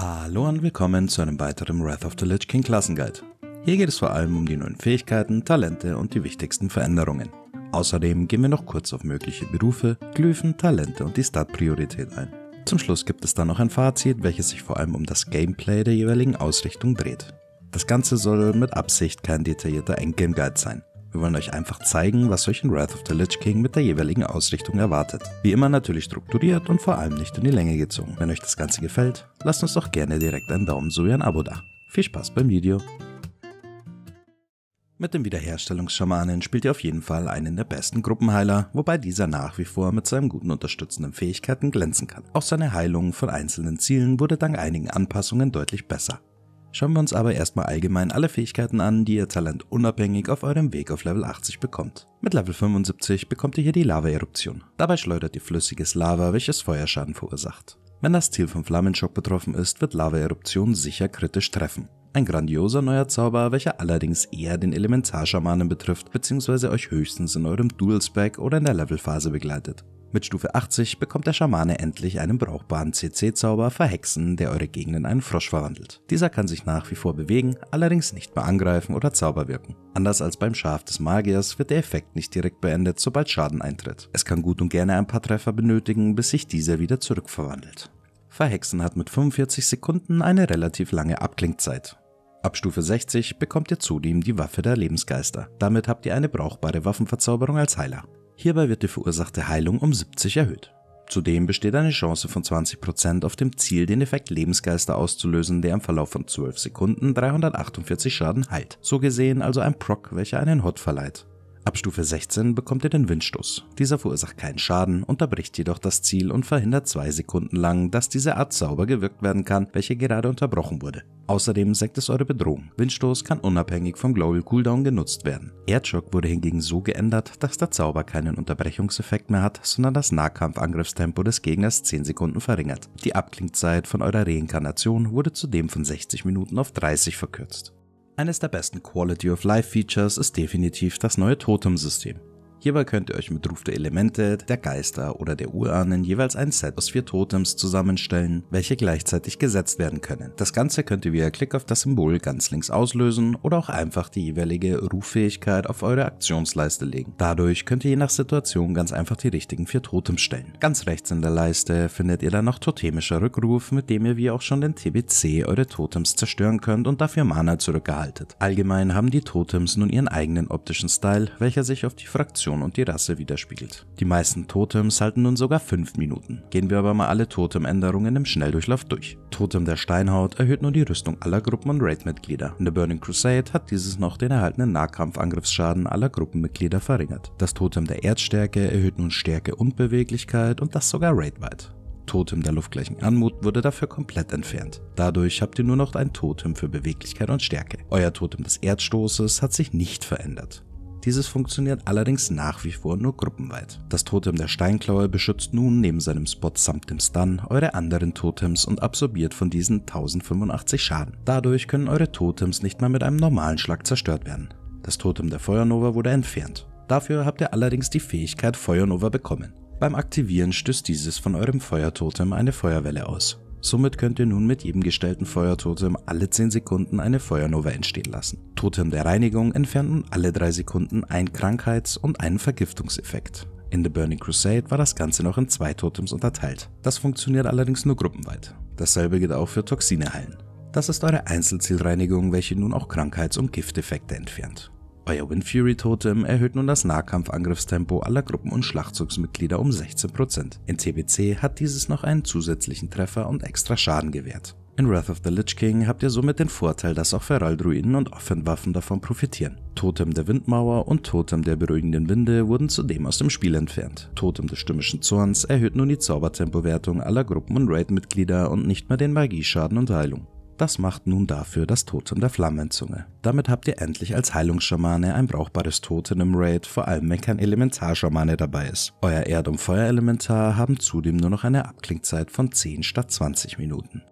Hallo und willkommen zu einem weiteren Wrath of the Lich King Klassenguide. Hier geht es vor allem um die neuen Fähigkeiten, Talente und die wichtigsten Veränderungen. Außerdem gehen wir noch kurz auf mögliche Berufe, Glyphen, Talente und die Startpriorität ein. Zum Schluss gibt es dann noch ein Fazit, welches sich vor allem um das Gameplay der jeweiligen Ausrichtung dreht. Das Ganze soll mit Absicht kein detaillierter Endgame-Guide sein. Wir wollen euch einfach zeigen, was euch in Wrath of the Lich King mit der jeweiligen Ausrichtung erwartet. Wie immer natürlich strukturiert und vor allem nicht in die Länge gezogen. Wenn euch das Ganze gefällt, lasst uns doch gerne direkt einen Daumen sowie ein Abo da. Viel Spaß beim Video! Mit dem Wiederherstellungsschamanen spielt ihr auf jeden Fall einen der besten Gruppenheiler, wobei dieser nach wie vor mit seinen guten unterstützenden Fähigkeiten glänzen kann. Auch seine Heilung von einzelnen Zielen wurde dank einigen Anpassungen deutlich besser. Schauen wir uns aber erstmal allgemein alle Fähigkeiten an, die ihr Talent unabhängig auf eurem Weg auf Level 80 bekommt. Mit Level 75 bekommt ihr hier die Lava-Eruption. Dabei schleudert ihr flüssiges Lava, welches Feuerschaden verursacht. Wenn das Ziel vom Flammenschock betroffen ist, wird Lava-Eruption sicher kritisch treffen. Ein grandioser neuer Zauber, welcher allerdings eher den Elementarschamanen betrifft, bzw. euch höchstens in eurem Dual-Spec oder in der Levelphase begleitet. Mit Stufe 80 bekommt der Schamane endlich einen brauchbaren CC-Zauber Verhexen, der eure Gegner in einen Frosch verwandelt. Dieser kann sich nach wie vor bewegen, allerdings nicht mehr angreifen oder Zauber wirken. Anders als beim Schaf des Magiers wird der Effekt nicht direkt beendet, sobald Schaden eintritt. Es kann gut und gerne ein paar Treffer benötigen, bis sich dieser wieder zurückverwandelt. Verhexen hat mit 45 Sekunden eine relativ lange Abklingzeit. Ab Stufe 60 bekommt ihr zudem die Waffe der Lebensgeister. Damit habt ihr eine brauchbare Waffenverzauberung als Heiler. Hierbei wird die verursachte Heilung um 70 erhöht. Zudem besteht eine Chance von 20% auf dem Ziel, den Effekt Lebensgeister auszulösen, der im Verlauf von 12 Sekunden 348 Schaden heilt. So gesehen also ein Proc, welcher einen Hot verleiht. Ab Stufe 16 bekommt ihr den Windstoß. Dieser verursacht keinen Schaden, unterbricht jedoch das Ziel und verhindert zwei Sekunden lang, dass diese Art Zauber gewirkt werden kann, welche gerade unterbrochen wurde. Außerdem senkt es eure Bedrohung. Windstoß kann unabhängig vom Global Cooldown genutzt werden. Erdschock wurde hingegen so geändert, dass der Zauber keinen Unterbrechungseffekt mehr hat, sondern das Nahkampfangriffstempo des Gegners 10 Sekunden verringert. Die Abklingzeit von eurer Reinkarnation wurde zudem von 60 Minuten auf 30 verkürzt. Eines der besten Quality of Life Features ist definitiv das neue Totem-System. Hierbei könnt ihr euch mit Ruf der Elemente, der Geister oder der Urahnen jeweils ein Set aus vier Totems zusammenstellen, welche gleichzeitig gesetzt werden können. Das Ganze könnt ihr via Klick auf das Symbol ganz links auslösen oder auch einfach die jeweilige Ruffähigkeit auf eure Aktionsleiste legen. Dadurch könnt ihr je nach Situation ganz einfach die richtigen vier Totems stellen. Ganz rechts in der Leiste findet ihr dann noch totemischer Rückruf, mit dem ihr wie auch schon den TBC eure Totems zerstören könnt und dafür Mana zurückgehaltet. Allgemein haben die Totems nun ihren eigenen optischen Style, welcher sich auf die Fraktion Evolution und die Rasse widerspiegelt. Die meisten Totems halten nun sogar 5 Minuten. Gehen wir aber mal alle Totemänderungen im Schnelldurchlauf durch. Totem der Steinhaut erhöht nun die Rüstung aller Gruppen- und Raid-Mitglieder. In der Burning Crusade hat dieses noch den erhaltenen Nahkampfangriffsschaden aller Gruppenmitglieder verringert. Das Totem der Erdstärke erhöht nun Stärke und Beweglichkeit und das sogar raidweit. Totem der luftgleichen Anmut wurde dafür komplett entfernt. Dadurch habt ihr nur noch ein Totem für Beweglichkeit und Stärke. Euer Totem des Erdstoßes hat sich nicht verändert. Dieses funktioniert allerdings nach wie vor nur gruppenweit. Das Totem der Steinklaue beschützt nun neben seinem Spot samt dem Stun eure anderen Totems und absorbiert von diesen 1085 Schaden. Dadurch können eure Totems nicht mehr mit einem normalen Schlag zerstört werden. Das Totem der Feuernova wurde entfernt. Dafür habt ihr allerdings die Fähigkeit Feuernova bekommen. Beim Aktivieren stößt dieses von eurem Feuertotem eine Feuerwelle aus. Somit könnt ihr nun mit jedem gestellten Feuertotem alle 10 Sekunden eine Feuernova entstehen lassen. Totem der Reinigung entfernt nun alle 3 Sekunden einen Krankheits- und einen Vergiftungseffekt. In The Burning Crusade war das Ganze noch in zwei Totems unterteilt. Das funktioniert allerdings nur gruppenweit. Dasselbe gilt auch für Toxine heilen. Das ist eure Einzelzielreinigung, welche nun auch Krankheits- und Gifteffekte entfernt. Euer Windfury Totem erhöht nun das Nahkampfangriffstempo aller Gruppen- und Schlachtzugsmitglieder um 16%. In TBC hat dieses noch einen zusätzlichen Treffer und extra Schaden gewährt. In Wrath of the Lich King habt ihr somit den Vorteil, dass auch Feraldruinen und Offenwaffen davon profitieren. Totem der Windmauer und Totem der beruhigenden Winde wurden zudem aus dem Spiel entfernt. Totem des stürmischen Zorns erhöht nun die Zaubertempowertung aller Gruppen- und Raid-Mitglieder und nicht mehr den Magieschaden und Heilung. Das macht nun dafür das Totem der Flammenzunge. Damit habt ihr endlich als Heilungsschamane ein brauchbares Totem im Raid, vor allem wenn kein Elementarschamane dabei ist. Euer Erd- und Feuerelementar haben zudem nur noch eine Abklingzeit von 10 statt 20 Minuten.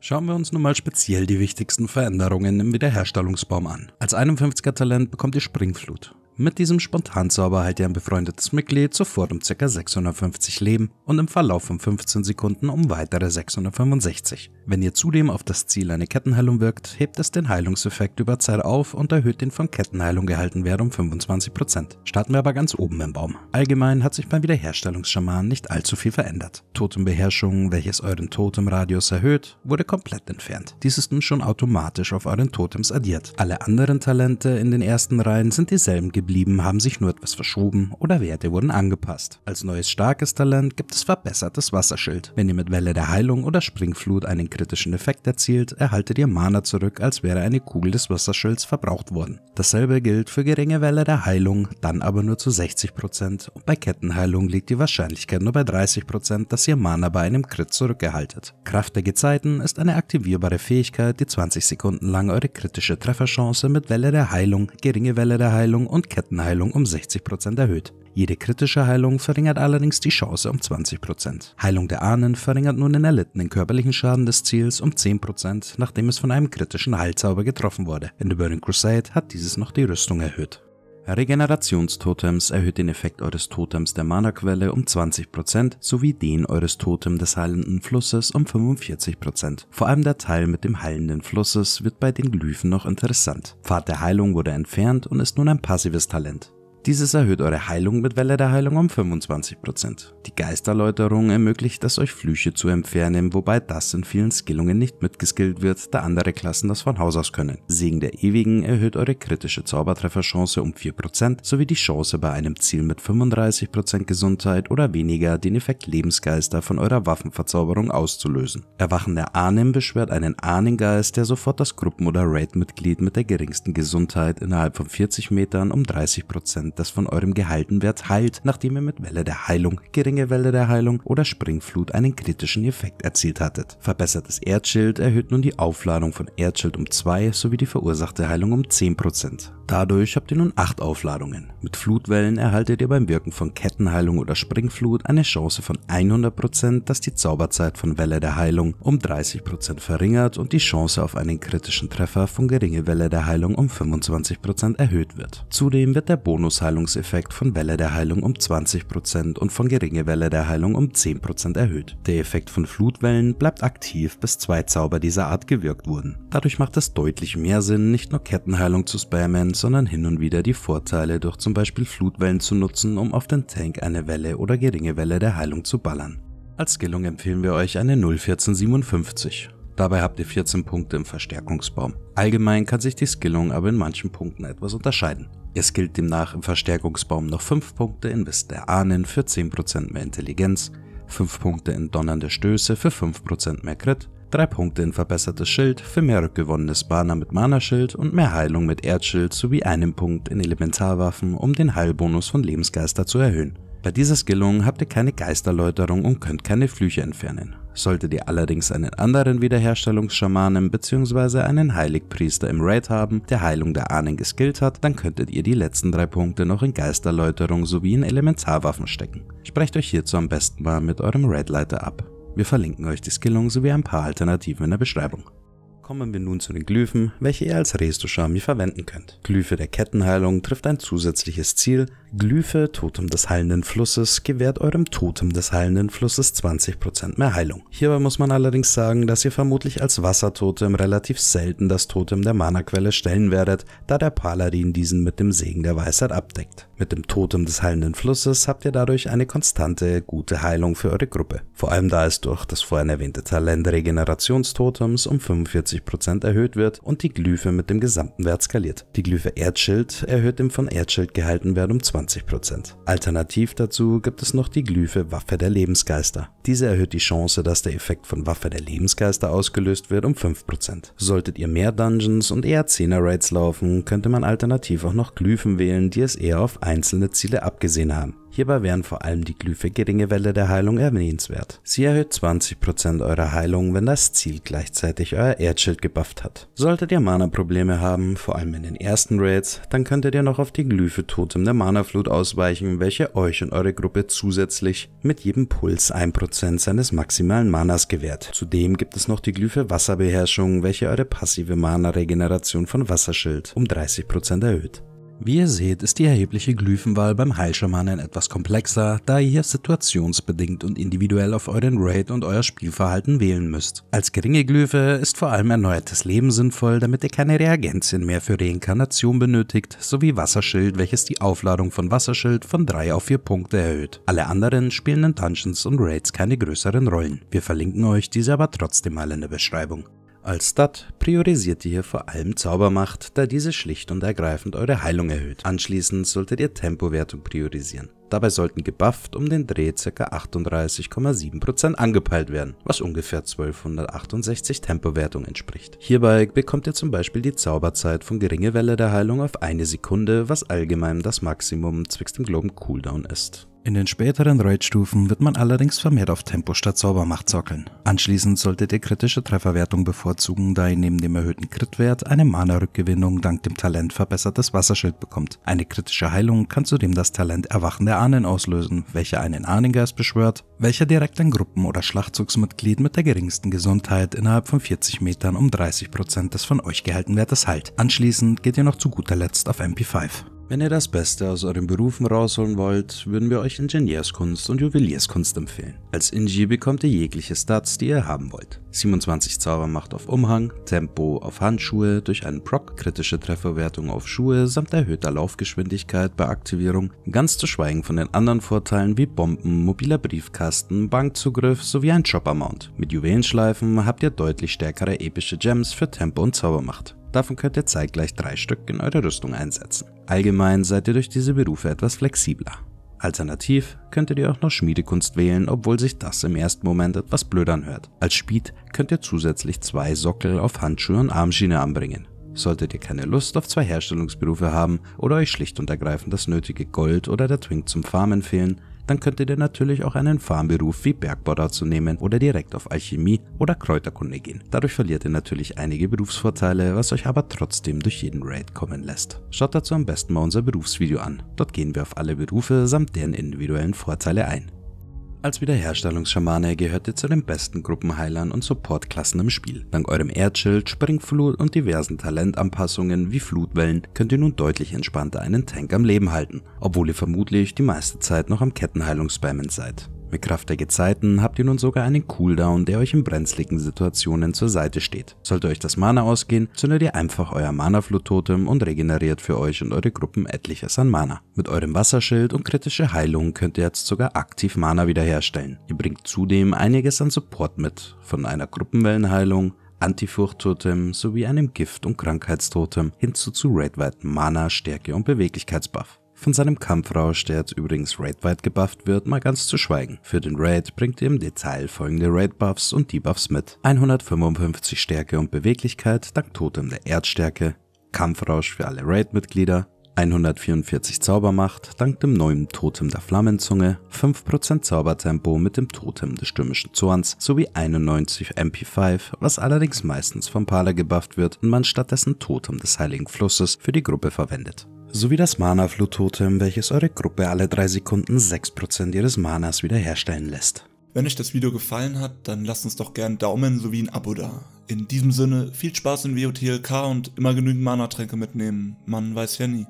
Schauen wir uns nun mal speziell die wichtigsten Veränderungen im Wiederherstellungsbaum an. Als 51er Talent bekommt ihr Springflut. Mit diesem Spontanzauber heilt ihr ein befreundetes Mitglied sofort um ca. 650 Leben und im Verlauf von 15 Sekunden um weitere 665. Wenn ihr zudem auf das Ziel eine Kettenheilung wirkt, hebt es den Heilungseffekt über Zeit auf und erhöht den von Kettenheilung gehalten Wert um 25%. Starten wir aber ganz oben im Baum. Allgemein hat sich beim Wiederherstellungsschaman nicht allzu viel verändert. Totembeherrschung, welches euren Totemradius erhöht, wurde komplett entfernt. Dies ist nun schon automatisch auf euren Totems addiert. Alle anderen Talente in den ersten Reihen sind dieselben Gebiete geblieben, haben sich nur etwas verschoben oder Werte wurden angepasst. Als neues starkes Talent gibt es verbessertes Wasserschild. Wenn ihr mit Welle der Heilung oder Springflut einen kritischen Effekt erzielt, erhaltet ihr Mana zurück, als wäre eine Kugel des Wasserschilds verbraucht worden. Dasselbe gilt für geringe Welle der Heilung, dann aber nur zu 60% und bei Kettenheilung liegt die Wahrscheinlichkeit nur bei 30%, dass ihr Mana bei einem Crit zurückerhaltet. Kraft der Gezeiten ist eine aktivierbare Fähigkeit, die 20 Sekunden lang eure kritische Trefferchance mit Welle der Heilung, geringe Welle der Heilung und Kettenheilung um 60% erhöht. Jede kritische Heilung verringert allerdings die Chance um 20%. Heilung der Ahnen verringert nun den erlittenen körperlichen Schaden des Ziels um 10%, nachdem es von einem kritischen Heilzauber getroffen wurde. In The Burning Crusade hat dieses noch die Rüstung erhöht. Regenerationstotems erhöht den Effekt eures Totems der Mana-Quelle um 20% sowie den eures Totems des heilenden Flusses um 45%. Vor allem der Teil mit dem heilenden Flusses wird bei den Glyphen noch interessant. Pfad der Heilung wurde entfernt und ist nun ein passives Talent. Dieses erhöht eure Heilung mit Welle der Heilung um 25%. Die Geisterläuterung ermöglicht es euch Flüche zu entfernen, wobei das in vielen Skillungen nicht mitgeskillt wird, da andere Klassen das von Haus aus können. Segen der Ewigen erhöht eure kritische Zaubertrefferchance um 4% sowie die Chance bei einem Ziel mit 35% Gesundheit oder weniger den Effekt Lebensgeister von eurer Waffenverzauberung auszulösen. Erwachen der Ahnen beschwert einen Ahnengeist, der sofort das Gruppen- oder Raid-Mitglied mit der geringsten Gesundheit innerhalb von 40 Metern um 30% das von eurem Wert heilt, nachdem ihr mit Welle der Heilung, geringe Welle der Heilung oder Springflut einen kritischen Effekt erzielt hattet. Verbessertes Erdschild erhöht nun die Aufladung von Erdschild um 2 sowie die verursachte Heilung um 10%. Dadurch habt ihr nun 8 Aufladungen. Mit Flutwellen erhaltet ihr beim Wirken von Kettenheilung oder Springflut eine Chance von 100%, dass die Zauberzeit von Welle der Heilung um 30% verringert und die Chance auf einen kritischen Treffer von geringe Welle der Heilung um 25% erhöht wird. Zudem wird der Bonus Heilungseffekt von Welle der Heilung um 20% und von geringe Welle der Heilung um 10% erhöht. Der Effekt von Flutwellen bleibt aktiv, bis zwei Zauber dieser Art gewirkt wurden. Dadurch macht es deutlich mehr Sinn, nicht nur Kettenheilung zu spammen, sondern hin und wieder die Vorteile durch zum Beispiel Flutwellen zu nutzen, um auf den Tank eine Welle oder geringe Welle der Heilung zu ballern. Als Skillung empfehlen wir euch eine 01457. Dabei habt ihr 14 Punkte im Verstärkungsbaum. Allgemein kann sich die Skillung aber in manchen Punkten etwas unterscheiden. Es gilt demnach im Verstärkungsbaum noch 5 Punkte in Wissen der Ahnen für 10% mehr Intelligenz, 5 Punkte in Donnernde Stöße für 5% mehr Crit, 3 Punkte in verbessertes Schild für mehr rückgewonnenes Bana mit Mana-Schild und mehr Heilung mit Erdschild sowie einen Punkt in Elementarwaffen, um den Heilbonus von Lebensgeister zu erhöhen. Bei dieser Skillung habt ihr keine Geisterläuterung und könnt keine Flüche entfernen. Solltet ihr allerdings einen anderen Wiederherstellungsschamanen bzw. einen Heiligpriester im Raid haben, der Heilung der Ahnen geskillt hat, dann könntet ihr die letzten drei Punkte noch in Geisterläuterung sowie in Elementarwaffen stecken. Sprecht euch hierzu am besten mal mit eurem Raidleiter ab. Wir verlinken euch die Skillung sowie ein paar Alternativen in der Beschreibung. Kommen wir nun zu den Glyphen, welche ihr als Restoshami verwenden könnt. Glyphe der Kettenheilung trifft ein zusätzliches Ziel, Glyphe, Totem des Heilenden Flusses, gewährt eurem Totem des Heilenden Flusses 20% mehr Heilung. Hierbei muss man allerdings sagen, dass ihr vermutlich als Wassertotem relativ selten das Totem der Mana-Quelle stellen werdet, da der Paladin diesen mit dem Segen der Weisheit abdeckt. Mit dem Totem des Heilenden Flusses habt ihr dadurch eine konstante, gute Heilung für eure Gruppe. Vor allem da es durch das vorhin erwähnte Talent Regenerationstotems um 45% erhöht wird und die Glyphe mit dem gesamten Wert skaliert. Die Glyphe Erdschild erhöht dem von Erdschild gehalten Wert um 20%. 20%. Alternativ dazu gibt es noch die Glyphe Waffe der Lebensgeister. Diese erhöht die Chance, dass der Effekt von Waffe der Lebensgeister ausgelöst wird, um 5%. Solltet ihr mehr Dungeons und eher 10er Raids laufen, könnte man alternativ auch noch Glyphen wählen, die es eher auf einzelne Ziele abgesehen haben. Hierbei wären vor allem die Glyphe-geringe Welle der Heilung erwähnenswert. Sie erhöht 20% eurer Heilung, wenn das Ziel gleichzeitig euer Erdschild gebufft hat. Solltet ihr Mana-Probleme haben, vor allem in den ersten Raids, dann könntet ihr noch auf die Glyphe-Totem der Mana-Flut ausweichen, welche euch und eure Gruppe zusätzlich mit jedem Puls 1% seines maximalen Manas gewährt. Zudem gibt es noch die Glyphe Wasserbeherrschung, welche eure passive Mana-Regeneration von Wasserschild um 30% erhöht. Wie ihr seht, ist die erhebliche Glyphenwahl beim Heilschamanen etwas komplexer, da ihr hier situationsbedingt und individuell auf euren Raid und euer Spielverhalten wählen müsst. Als geringe Glyphe ist vor allem erneuertes Leben sinnvoll, damit ihr keine Reagenzien mehr für Reinkarnation benötigt, sowie Wasserschild, welches die Aufladung von Wasserschild von 3 auf 4 Punkte erhöht. Alle anderen spielen in Dungeons und Raids keine größeren Rollen. Wir verlinken euch diese aber trotzdem mal in der Beschreibung. Als Stat priorisiert ihr hier vor allem Zaubermacht, da diese schlicht und ergreifend eure Heilung erhöht. Anschließend solltet ihr Tempowertung priorisieren. Dabei sollten gebufft um den Dreh ca. 38,7% angepeilt werden, was ungefähr 1268 Tempowertung entspricht. Hierbei bekommt ihr zum Beispiel die Zauberzeit von geringe Welle der Heilung auf eine Sekunde, was allgemein das Maximum zwischen dem Globen Cooldown ist. In den späteren Raid-Stufen wird man allerdings vermehrt auf Tempo statt Saubermacht zockeln. Anschließend solltet ihr kritische Trefferwertung bevorzugen, da ihr neben dem erhöhten Crit-Wert eine Mana-Rückgewinnung dank dem Talent verbessertes Wasserschild bekommt. Eine kritische Heilung kann zudem das Talent Erwachen der Ahnen auslösen, welcher einen Ahnengeist beschwört, welcher direkt ein Gruppen- oder Schlachtzugsmitglied mit der geringsten Gesundheit innerhalb von 40 Metern um 30% des von euch gehaltenen Wertes heilt. Anschließend geht ihr noch zu guter Letzt auf MP5. Wenn ihr das Beste aus euren Berufen rausholen wollt, würden wir euch Ingenieurskunst und Juwelierskunst empfehlen. Als Ingi bekommt ihr jegliche Stats, die ihr haben wollt. 27 Zaubermacht auf Umhang, Tempo auf Handschuhe durch einen Proc, kritische Trefferwertung auf Schuhe samt erhöhter Laufgeschwindigkeit bei Aktivierung, ganz zu schweigen von den anderen Vorteilen wie Bomben, mobiler Briefkasten, Bankzugriff sowie ein Chopper-Mount. Mit Juwelenschleifen habt ihr deutlich stärkere epische Gems für Tempo und Zaubermacht. Davon könnt ihr zeitgleich drei Stück in eure Rüstung einsetzen. Allgemein seid ihr durch diese Berufe etwas flexibler. Alternativ könntet ihr auch noch Schmiedekunst wählen, obwohl sich das im ersten Moment etwas blöd anhört. Als Schmied könnt ihr zusätzlich zwei Sockel auf Handschuhe und Armschiene anbringen. Solltet ihr keine Lust auf zwei Herstellungsberufe haben oder euch schlicht und ergreifend das nötige Gold oder der Twink zum Farmen fehlen, dann könntet ihr natürlich auch einen Farmberuf wie Bergbau dazu nehmen oder direkt auf Alchemie oder Kräuterkunde gehen. Dadurch verliert ihr natürlich einige Berufsvorteile, was euch aber trotzdem durch jeden Raid kommen lässt. Schaut dazu am besten mal unser Berufsvideo an. Dort gehen wir auf alle Berufe samt deren individuellen Vorteile ein. Als Wiederherstellungsschamane gehört ihr zu den besten Gruppenheilern und Supportklassen im Spiel. Dank eurem Erdschild, Springflut und diversen Talentanpassungen wie Flutwellen könnt ihr nun deutlich entspannter einen Tank am Leben halten, obwohl ihr vermutlich die meiste Zeit noch am Kettenheilungsspammen seid mit Kraft der Gezeiten habt ihr nun sogar einen Cooldown, der euch in brenzligen Situationen zur Seite steht. Sollte euch das Mana ausgehen, zündet ihr einfach euer Mana-Flut-Totem und regeneriert für euch und eure Gruppen etliches an Mana. Mit eurem Wasserschild und kritische Heilung könnt ihr jetzt sogar aktiv Mana wiederherstellen. Ihr bringt zudem einiges an Support mit, von einer Gruppenwellenheilung, Antifurcht-Totem sowie einem Gift- und Krankheitstotem hinzu zu raidweiten Mana, Stärke und Beweglichkeitsbuff. Von seinem Kampfrausch, der jetzt übrigens raidweit gebufft wird, mal ganz zu schweigen. Für den Raid bringt ihr im Detail folgende Raid-Buffs und Debuffs mit. 155 Stärke und Beweglichkeit dank Totem der Erdstärke, Kampfrausch für alle Raid-Mitglieder, 144 Zaubermacht dank dem neuen Totem der Flammenzunge, 5% Zaubertempo mit dem Totem des stürmischen Zorns sowie 91 MP5, was allerdings meistens vom Pala gebufft wird und man stattdessen Totem des Heiligen Flusses für die Gruppe verwendet sowie das Mana Flu Totem, welches eure Gruppe alle 3 Sekunden 6% ihres Manas wiederherstellen lässt. Wenn euch das Video gefallen hat, dann lasst uns doch gern Daumen sowie ein Abo da. In diesem Sinne, viel Spaß in WOTLK und immer genügend Mana-Tränke mitnehmen. Man weiß ja nie.